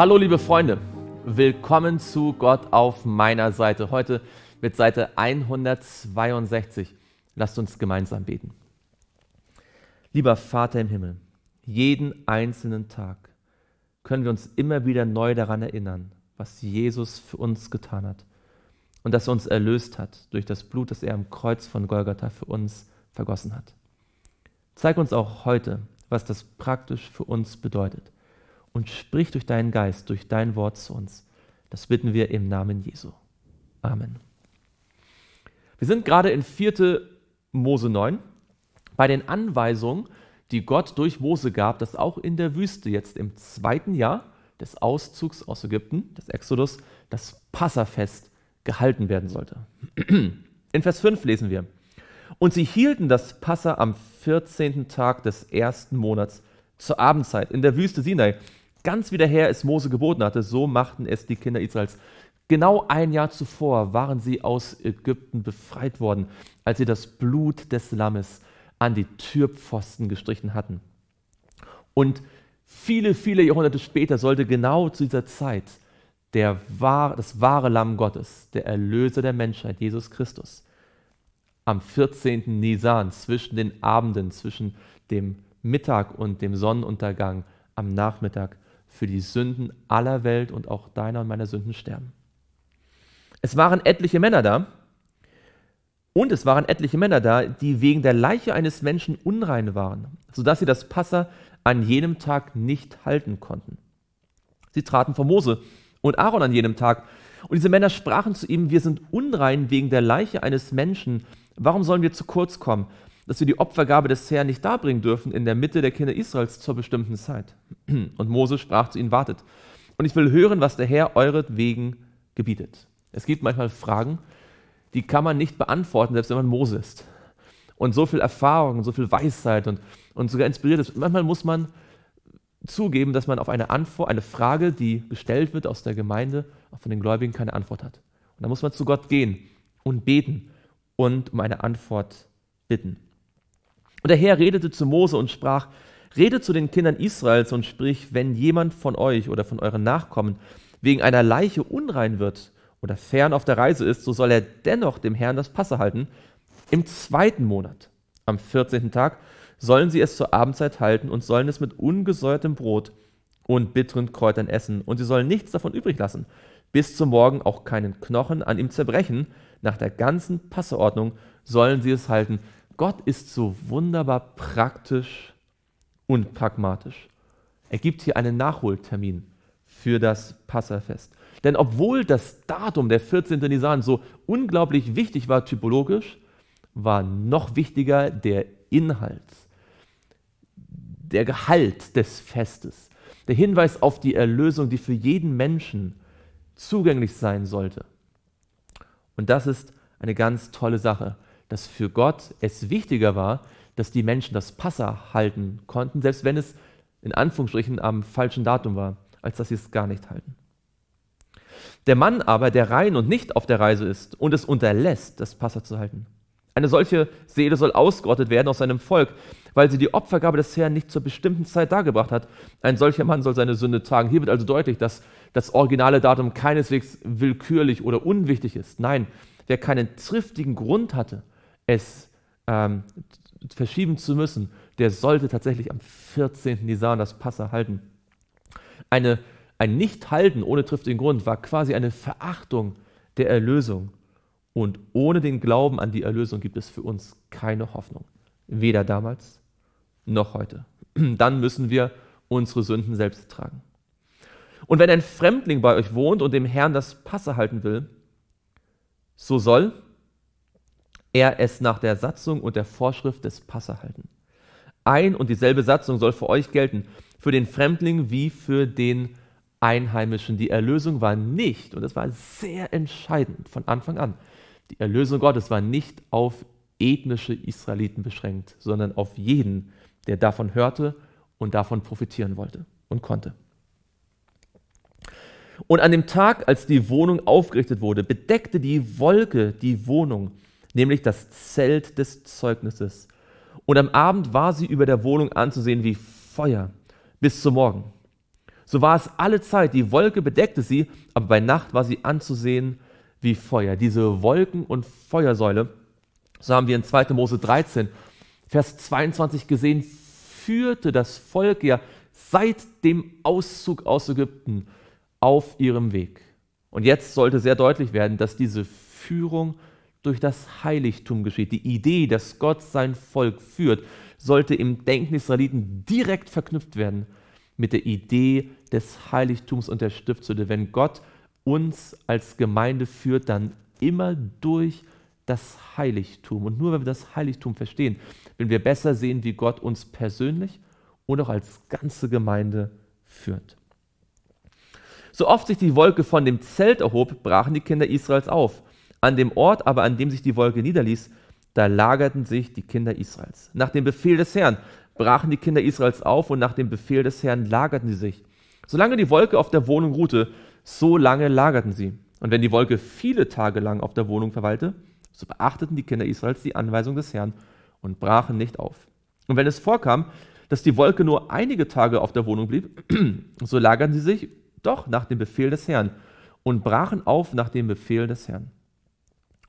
Hallo liebe Freunde, willkommen zu Gott auf meiner Seite. Heute mit Seite 162. Lasst uns gemeinsam beten. Lieber Vater im Himmel, jeden einzelnen Tag können wir uns immer wieder neu daran erinnern, was Jesus für uns getan hat und dass er uns erlöst hat durch das Blut, das er am Kreuz von Golgatha für uns vergossen hat. Zeig uns auch heute, was das praktisch für uns bedeutet und sprich durch deinen Geist, durch dein Wort zu uns. Das bitten wir im Namen Jesu. Amen. Wir sind gerade in 4. Mose 9 bei den Anweisungen, die Gott durch Mose gab, dass auch in der Wüste jetzt im zweiten Jahr des Auszugs aus Ägypten, des Exodus, das Passafest gehalten werden sollte. In Vers 5 lesen wir: Und sie hielten das Passa am 14. Tag des ersten Monats zur Abendzeit in der Wüste Sinai ganz wieder her es Mose geboten hatte, so machten es die Kinder Israels. Genau ein Jahr zuvor waren sie aus Ägypten befreit worden, als sie das Blut des Lammes an die Türpfosten gestrichen hatten. Und viele, viele Jahrhunderte später sollte genau zu dieser Zeit der wahre, das wahre Lamm Gottes, der Erlöser der Menschheit, Jesus Christus, am 14. Nisan zwischen den Abenden, zwischen dem Mittag und dem Sonnenuntergang am Nachmittag für die Sünden aller Welt und auch deiner und meiner Sünden sterben. Es waren etliche Männer da, und es waren etliche Männer da, die wegen der Leiche eines Menschen unrein waren, sodass sie das Passa an jenem Tag nicht halten konnten. Sie traten vor Mose und Aaron an jenem Tag, und diese Männer sprachen zu ihm, wir sind unrein wegen der Leiche eines Menschen, warum sollen wir zu kurz kommen? dass wir die Opfergabe des Herrn nicht darbringen dürfen in der Mitte der Kinder Israels zur bestimmten Zeit. Und Mose sprach zu ihnen, wartet. Und ich will hören, was der Herr eure Wegen gebietet. Es gibt manchmal Fragen, die kann man nicht beantworten, selbst wenn man Mose ist. Und so viel Erfahrung, so viel Weisheit und, und sogar inspiriert ist. Manchmal muss man zugeben, dass man auf eine, Antwort, eine Frage, die gestellt wird aus der Gemeinde, auch von den Gläubigen, keine Antwort hat. Und da muss man zu Gott gehen und beten und um eine Antwort bitten. Und der Herr redete zu Mose und sprach, Redet zu den Kindern Israels und sprich, wenn jemand von euch oder von euren Nachkommen wegen einer Leiche unrein wird oder fern auf der Reise ist, so soll er dennoch dem Herrn das Passe halten. Im zweiten Monat, am 14. Tag, sollen sie es zur Abendzeit halten und sollen es mit ungesäuertem Brot und bitteren Kräutern essen. Und sie sollen nichts davon übrig lassen, bis zum Morgen auch keinen Knochen an ihm zerbrechen. Nach der ganzen Passeordnung sollen sie es halten. Gott ist so wunderbar praktisch und pragmatisch. Er gibt hier einen Nachholtermin für das Passafest. Denn obwohl das Datum der 14. Nisan so unglaublich wichtig war typologisch, war noch wichtiger der Inhalt, der Gehalt des Festes, der Hinweis auf die Erlösung, die für jeden Menschen zugänglich sein sollte. Und das ist eine ganz tolle Sache dass für Gott es wichtiger war, dass die Menschen das Passa halten konnten, selbst wenn es in Anführungsstrichen am falschen Datum war, als dass sie es gar nicht halten. Der Mann aber, der rein und nicht auf der Reise ist und es unterlässt, das Passa zu halten. Eine solche Seele soll ausgerottet werden aus seinem Volk, weil sie die Opfergabe des Herrn nicht zur bestimmten Zeit dargebracht hat. Ein solcher Mann soll seine Sünde tragen. Hier wird also deutlich, dass das originale Datum keineswegs willkürlich oder unwichtig ist. Nein, wer keinen triftigen Grund hatte, es ähm, verschieben zu müssen, der sollte tatsächlich am 14. Nisan das Passa halten. Eine, ein Nichthalten ohne triftigen Grund war quasi eine Verachtung der Erlösung. Und ohne den Glauben an die Erlösung gibt es für uns keine Hoffnung. Weder damals noch heute. Dann müssen wir unsere Sünden selbst tragen. Und wenn ein Fremdling bei euch wohnt und dem Herrn das Passe halten will, so soll, er es nach der Satzung und der Vorschrift des Passe halten. Ein und dieselbe Satzung soll für euch gelten, für den Fremdling wie für den Einheimischen. Die Erlösung war nicht, und das war sehr entscheidend von Anfang an, die Erlösung Gottes war nicht auf ethnische Israeliten beschränkt, sondern auf jeden, der davon hörte und davon profitieren wollte und konnte. Und an dem Tag, als die Wohnung aufgerichtet wurde, bedeckte die Wolke die Wohnung nämlich das Zelt des Zeugnisses. Und am Abend war sie über der Wohnung anzusehen wie Feuer bis zum Morgen. So war es alle Zeit, die Wolke bedeckte sie, aber bei Nacht war sie anzusehen wie Feuer. Diese Wolken- und Feuersäule, so haben wir in 2. Mose 13, Vers 22 gesehen, führte das Volk ja seit dem Auszug aus Ägypten auf ihrem Weg. Und jetzt sollte sehr deutlich werden, dass diese Führung durch das Heiligtum geschieht. Die Idee, dass Gott sein Volk führt, sollte im Denken Israeliten direkt verknüpft werden mit der Idee des Heiligtums und der Stiftshütte. Wenn Gott uns als Gemeinde führt, dann immer durch das Heiligtum. Und nur wenn wir das Heiligtum verstehen, wenn wir besser sehen, wie Gott uns persönlich und auch als ganze Gemeinde führt. So oft sich die Wolke von dem Zelt erhob, brachen die Kinder Israels auf an dem Ort aber, an dem sich die Wolke niederließ, da lagerten sich die Kinder Israels. Nach dem Befehl des Herrn brachen die Kinder Israels auf und nach dem Befehl des Herrn lagerten sie sich. Solange die Wolke auf der Wohnung ruhte, so lange lagerten sie. Und wenn die Wolke viele Tage lang auf der Wohnung verweilte, so beachteten die Kinder Israels die Anweisung des Herrn und brachen nicht auf. Und wenn es vorkam, dass die Wolke nur einige Tage auf der Wohnung blieb, so lagerten sie sich doch nach dem Befehl des Herrn und brachen auf nach dem Befehl des Herrn.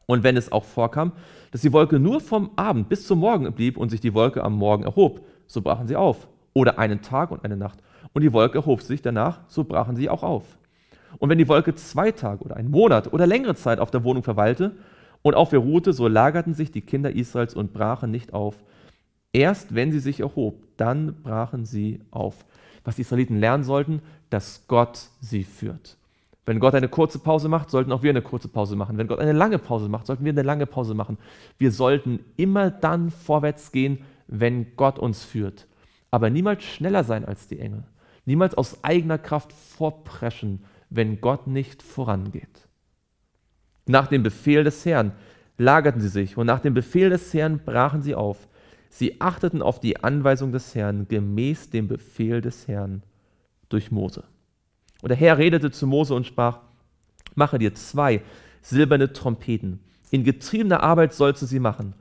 Und wenn es auch vorkam, dass die Wolke nur vom Abend bis zum Morgen blieb und sich die Wolke am Morgen erhob, so brachen sie auf. Oder einen Tag und eine Nacht. Und die Wolke erhob sich danach, so brachen sie auch auf. Und wenn die Wolke zwei Tage oder einen Monat oder längere Zeit auf der Wohnung verweilte und auf ihr ruhte, so lagerten sich die Kinder Israels und brachen nicht auf. Erst wenn sie sich erhob, dann brachen sie auf. Was die Israeliten lernen sollten, dass Gott sie führt. Wenn Gott eine kurze Pause macht, sollten auch wir eine kurze Pause machen. Wenn Gott eine lange Pause macht, sollten wir eine lange Pause machen. Wir sollten immer dann vorwärts gehen, wenn Gott uns führt. Aber niemals schneller sein als die Engel. Niemals aus eigener Kraft vorpreschen, wenn Gott nicht vorangeht. Nach dem Befehl des Herrn lagerten sie sich und nach dem Befehl des Herrn brachen sie auf. Sie achteten auf die Anweisung des Herrn gemäß dem Befehl des Herrn durch Mose. Und der Herr redete zu Mose und sprach, mache dir zwei silberne Trompeten. In getriebener Arbeit sollst du sie machen.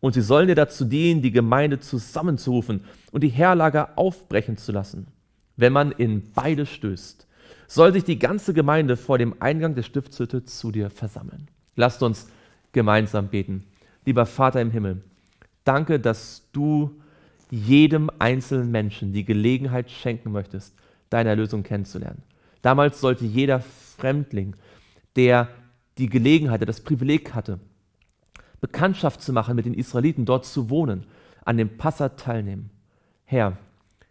Und sie sollen dir dazu dienen, die Gemeinde zusammenzurufen und die Herlager aufbrechen zu lassen. Wenn man in beide stößt, soll sich die ganze Gemeinde vor dem Eingang der Stiftshütte zu dir versammeln. Lasst uns gemeinsam beten. Lieber Vater im Himmel, danke, dass du jedem einzelnen Menschen die Gelegenheit schenken möchtest, deine Erlösung kennenzulernen. Damals sollte jeder Fremdling, der die Gelegenheit, der das Privileg hatte, Bekanntschaft zu machen mit den Israeliten, dort zu wohnen, an dem Passat teilnehmen. Herr,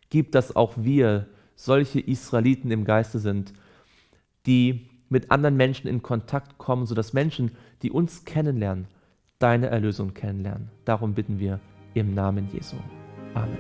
gib, dass auch wir solche Israeliten im Geiste sind, die mit anderen Menschen in Kontakt kommen, sodass Menschen, die uns kennenlernen, deine Erlösung kennenlernen. Darum bitten wir im Namen Jesu. Amen.